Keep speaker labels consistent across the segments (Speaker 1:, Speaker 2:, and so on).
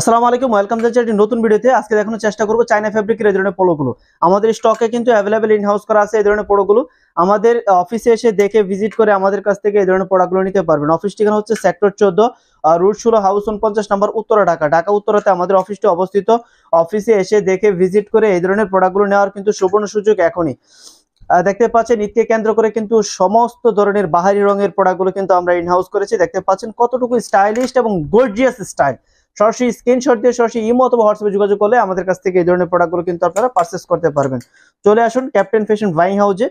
Speaker 1: আসসালামু আলাইকুম ওয়েলকাম যাচ্ছে একটি নতুন ভিডিওতে আজকে দেখানোর চেষ্টা করবো চাইনা ফেব্রিকের এই ধরনের পোলোগুলো আমাদের স্টকে কিন্তু অ্যাভেলেবেল হাউস করা আছে এই ধরনের পোলোগুলো আমাদের অফিসে এসে দেখে ভিজিট করে আমাদের কাছ থেকে এই ধরনের প্রোডাক্টগুলো নিতে পারবেন অফিস ঠিকানা হচ্ছে সেক্টর চোদ্দ রুট ষোলো হাউস উনপঞ্চাশ নাম্বার উত্তরা ঢাকা ঢাকা উত্তরাতে আমাদের অফিসটি অবস্থিত অফিসে এসে দেখে ভিজিট করে এই ধরনের প্রোডাক্টগুলো নেওয়ার কিন্তু সুবর্ণ সুযোগ এখনই দেখতে পাচ্ছেন ঈদকে কেন্দ্র করে কিন্তু সমস্ত ধরনের বাহারি রঙের প্রোডাক্টগুলো কিন্তু আমরা ইনহাউস করেছি দেখতে পাচ্ছেন কতটুকু স্টাইলিশ এবং গর্জিয়াস স্টাইল সরাসরি স্ক্রিনশট দিয়ে সরাসরি ইমো অথবা হোয়াটসঅ্যাপে যোগাযোগ করলে আমাদের কাছ থেকে এই ধরনের প্রোডাক্টগুলো কিন্তু আপনারা পারচেস করতে পারবেন চলে আসুন ক্যাপ্টেন ফ্যাশন বাইং হাউজে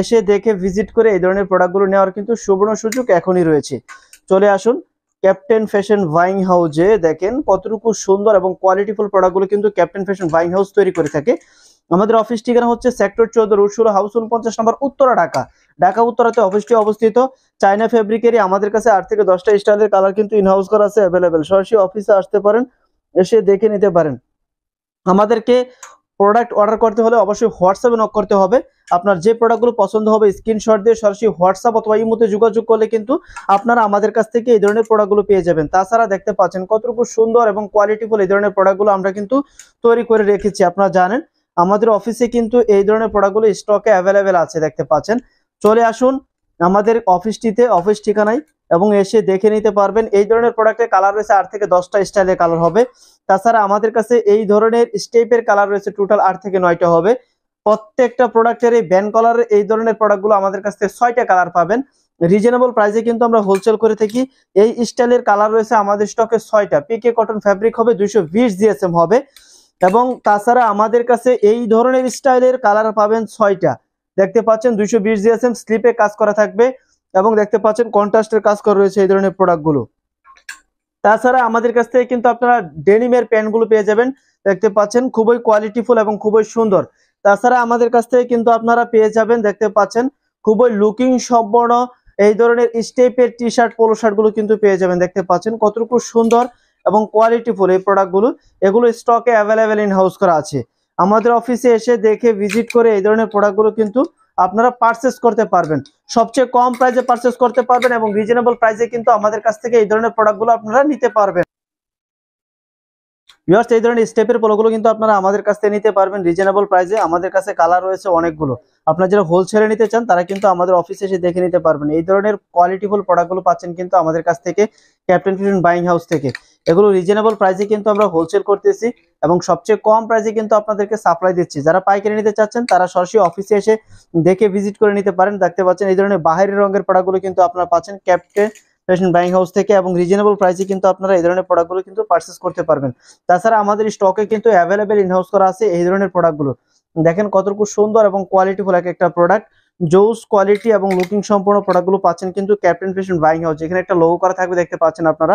Speaker 1: এসে দেখে ভিজিট করে এই ধরনের প্রোডাক্টগুলো নেওয়ার কিন্তু সুবর্ণ সুযোগ এখনই রয়েছে চলে আসুন ক্যাপ্টেন ফ্যাশন ভাইং হাউজে দেখেন কতটুকু সুন্দর এবং কোয়ালিটিফুল প্রোডাক্টগুলো কিন্তু ক্যাপ্টেন ফ্যাশন ভাইং হাউস তৈরি করে থাকে আমাদের অফিস ঠিকানা হচ্ছে সেক্টর চোদ্দ রুশুল হাউস উনপঞ্চাশ নম্বর উত্তরা ঢাকা ঢাকা উত্তরাতে অফিসটি অবস্থিত চায়না ফেব্রিকেরই আমাদের কাছে আট থেকে দশটা স্টাইলের কালার কিন্তু ইনহাউস করা আছে অ্যাভেলেবেল সরাসরি অফিসে আসতে পারেন এসে দেখে নিতে পারেন আমাদেরকে প্রোডাক্ট অর্ডার করতে হলে অবশ্যই হোয়াটসঅ্যাপে নক করতে হবে আপনার যে প্রোডাক্টগুলো পছন্দ হবে স্ক্রিনশট দিয়ে সরাসরি হোয়াটসঅ্যাপ অথবা মধ্যে যোগাযোগ করলে কিন্তু আপনারা আমাদের কাছ থেকে এই ধরনের প্রোডাক্টগুলো পেয়ে যাবেন তাছাড়া দেখতে পাচ্ছেন কতটুকু সুন্দর এবং কোয়ালিটিফুল এই ধরনের প্রোডাক্টগুলো আমরা কিন্তু তৈরি করে রেখেছি আপনারা জানেন আমাদের অফিসে কিন্তু এই ধরনের প্রোডাক্টগুলো স্টকে অ্যাভেলেবেল আছে দেখতে পাচ্ছেন চলে আসুন আমাদের অফিসটিতে অফিস ঠিকানায় এবং এসে দেখে নিতে পারবেন এই ধরনের প্রোডাক্টের কালার রয়েছে আট থেকে দশটা স্টাইলের কালার হবে তাছাড়া আমাদের কাছে এই ধরনের স্টেপের কালার রয়েছে টোটাল আট থেকে নয়টা হবে প্রত্যেকটা প্রোডাক্টের এই ব্যান কলারের এই ধরনের প্রোডাক্টগুলো আমাদের কাছ থেকে ছয়টা কালার পাবেন রিজনেবল প্রাইসে কিন্তু আমরা হোলসেল করে থাকি এই স্টাইলের কালার রয়েছে আমাদের স্টকে ছয়টা পিকে কটন ফ্যাব্রিক হবে দুইশো বিশ জিএসএম হবে এবং তাছাড়া আমাদের কাছে এই ধরনের স্টাইলের কালার পাবেন ছয়টা দেখতে পাচ্ছেন দুইশো বিশ জিএসএম স্লিপে কাজ করা থাকবে এবং দেখতে পাচ্ছেন কন্ট্রাস্টের কাজ করা রয়েছে এই ধরনের প্রোডাক্টগুলো তাছাড়া আমাদের কাছ থেকে কিন্তু আপনারা ডেনিমের প্যান্টগুলো পেয়ে যাবেন দেখতে পাচ্ছেন খুবই কোয়ালিটিফুল এবং খুবই সুন্দর তাছাড়া আমাদের কাছ থেকে কিন্তু আপনারা পেয়ে যাবেন দেখতে পাচ্ছেন খুবই লুকিং সম্পন্ন এই ধরনের স্টেপের টি শার্ট পোলো শার্টগুলো কিন্তু পেয়ে যাবেন দেখতে পাচ্ছেন কতটুকু সুন্দর এবং কোয়ালিটিফুল এই প্রোডাক্টগুলো এগুলো স্টকে অ্যাভেলেবেল ইন হাউস করা আছে আমাদের অফিসে এসে দেখে ভিজিট করে এই ধরনের প্রোডাক্টগুলো কিন্তু আপনারা পারচেস করতে পারবেন সবচেয়ে কম প্রাইসে পারচেস করতে পারবেন এবং রিজনেবল প্রাইসে কিন্তু আমাদের কাছ থেকে এই ধরনের প্রোডাক্টগুলো আপনারা নিতে পারবেন ইয়ার্স এই ধরনের স্টেপের পোলোগুলো কিন্তু আপনারা আমাদের কাছ থেকে নিতে পারবেন রিজনেবল প্রাইসে আমাদের কাছে কালার রয়েছে অনেকগুলো আপনারা যারা হোলসেলে নিতে চান তারা কিন্তু আমাদের অফিসে এসে দেখে নিতে পারবেন এই ধরনের কোয়ালিটিফুল প্রোডাক্টগুলো পাচ্ছেন কিন্তু আমাদের কাছ থেকে ক্যাপ্টেন ফিউশন বাইং হাউস থেকে এগুলো রিজনেবল প্রাইসে কিন্তু আমরা হোলসেল করতেছি এবং সবচেয়ে কম প্রাইসে কিন্তু আপনাদেরকে সাপ্লাই দিচ্ছি যারা পাইকারি নিতে চাচ্ছেন তারা সরাসরি অফিসে এসে দেখে ভিজিট করে নিতে পারেন দেখতে পাচ্ছেন এই ধরনের বাহারি রঙের প্রোডাক্টগুলো কিন্তু আপনারা পাচ্ছেন ক্যাপটে ফ্যাশন ব্যাংক হাউস থেকে এবং রিজনেবল প্রাইসে কিন্তু আপনারা এই ধরনের প্রোডাক্টগুলো কিন্তু পারচেস করতে পারবেন তাছাড়া আমাদের স্টকে কিন্তু অ্যাভেলেবেল ইনহাউস করা আছে এই ধরনের প্রোডাক্টগুলো দেখেন কতটুকু সুন্দর এবং কোয়ালিটি এক একটা প্রোডাক্ট জোস কোয়ালিটি এবং লুকিং সম্পূর্ণ প্রোডাক্টগুলো পাচ্ছেন কিন্তু ক্যাপ্টেন ফ্যাশন বাইং হাউস এখানে একটা লোগো করা থাকবে দেখতে পাচ্ছেন আপনারা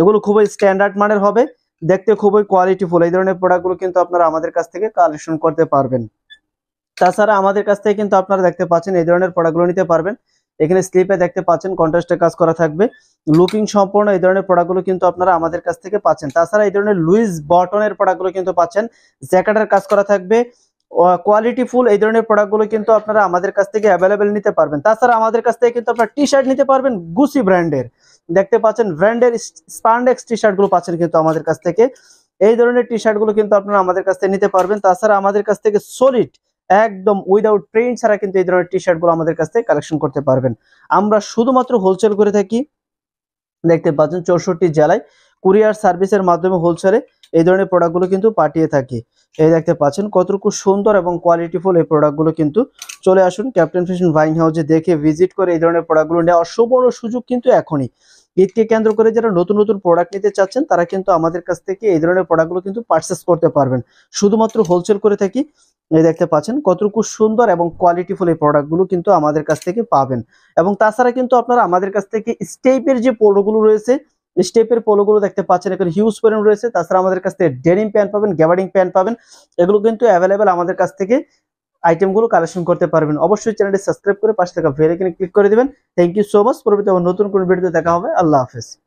Speaker 1: এগুলো খুবই স্ট্যান্ডার্ড মানের হবে দেখতে খুবই কোয়ালিটিফুল এই ধরনের প্রোডাক্টগুলো কিন্তু আপনারা আমাদের কাছ থেকে কালেকশন করতে পারবেন তাছাড়া আমাদের কাছ থেকে কিন্তু আপনারা দেখতে পাচ্ছেন এই ধরনের প্রোডাক্টগুলো নিতে পারবেন এখানে স্লিপে দেখতে পাচ্ছেন কন্ট্রাস্টের কাজ করা থাকবে লুকিং সম্পূর্ণ এই ধরনের প্রোডাক্টগুলো কিন্তু আপনারা আমাদের কাছ থেকে পাচ্ছেন তাছাড়া এই ধরনের লুইস বটনের প্রোডাক্টগুলো কিন্তু পাচ্ছেন জ্যাকেটের কাজ করা থাকবে কোয়ালিটি ফুল এই ধরনের প্রোডাক্টগুলো কিন্তু আপনারা আমাদের কাছ থেকে অ্যাভেলেবেল নিতে পারবেন তাছাড়া আমাদের কাছ থেকে কিন্তু আপনারা টি শার্ট নিতে পারবেন গুসি ব্র্যান্ডের দেখতে পাচ্ছেন ব্র্যান্ডের স্পান্ডেক্স টি শার্টগুলো পাচ্ছেন কিন্তু আমাদের কাছ থেকে এই ধরনের টি শার্টগুলো কিন্তু আপনারা আমাদের কাছ থেকে নিতে পারবেন তাছাড়া আমাদের কাছ থেকে সলিড একদম উইদাউট ট্রেন ছাড়া কিন্তু এই ধরনের টি শার্টগুলো আমাদের কাছ থেকে কালেকশন করতে পারবেন আমরা শুধুমাত্র হোলসেল করে থাকি দেখতে পাচ্ছেন চৌষট্টি জেলায় কুরিয়ার সার্ভিসের মাধ্যমে হোলসেলে এই ধরনের প্রোডাক্টগুলো কিন্তু পাঠিয়ে থাকি এই দেখতে পাচ্ছেন কতটুকু সুন্দর এবং কোয়ালিটিফুল এই প্রোডাক্টগুলো কিন্তু চলে আসুন ক্যাপ্টেন ফ্যাশন ভাইন হাউসে দেখে ভিজিট করে এই ধরনের প্রোডাক্টগুলো নেওয়ার সুবর্ণ সুযোগ কিন্তু এখনই ঈদকে কেন্দ্র করে যারা নতুন নতুন প্রোডাক্ট নিতে চাচ্ছেন তারা কিন্তু আমাদের কাছ থেকে এই ধরনের প্রোডাক্টগুলো কিন্তু পারচেস করতে পারবেন শুধুমাত্র হোলসেল করে থাকি এই দেখতে পাচ্ছেন কতটুকু সুন্দর এবং কোয়ালিটিফুল এই প্রোডাক্টগুলো কিন্তু আমাদের কাছ থেকে পাবেন এবং তাছাড়া কিন্তু আপনারা আমাদের কাছ থেকে স্টেপের যে প্রোডাক্টগুলো রয়েছে স্টেপের পোলোগুলো দেখতে পাচ্ছেন এখানে হিউজ প্যান্ট রয়েছে তাছাড়া আমাদের কাছ থেকে ডেনিম প্যান্ট পাবেন গ্যাবারিং প্যান্ট পাবেন এগুলো কিন্তু অ্যাভেলেবেল আমাদের কাছ থেকে আইটেমগুলো কালেকশন করতে পারবেন অবশ্যই চ্যানেলটি সাবস্ক্রাইব করে পাশে থাকা বেল ক্লিক করে দেবেন থ্যাংক ইউ সো মাচ পরবর্তী নতুন কোনো ভিডিওতে দেখা হবে আল্লাহ হাফেজ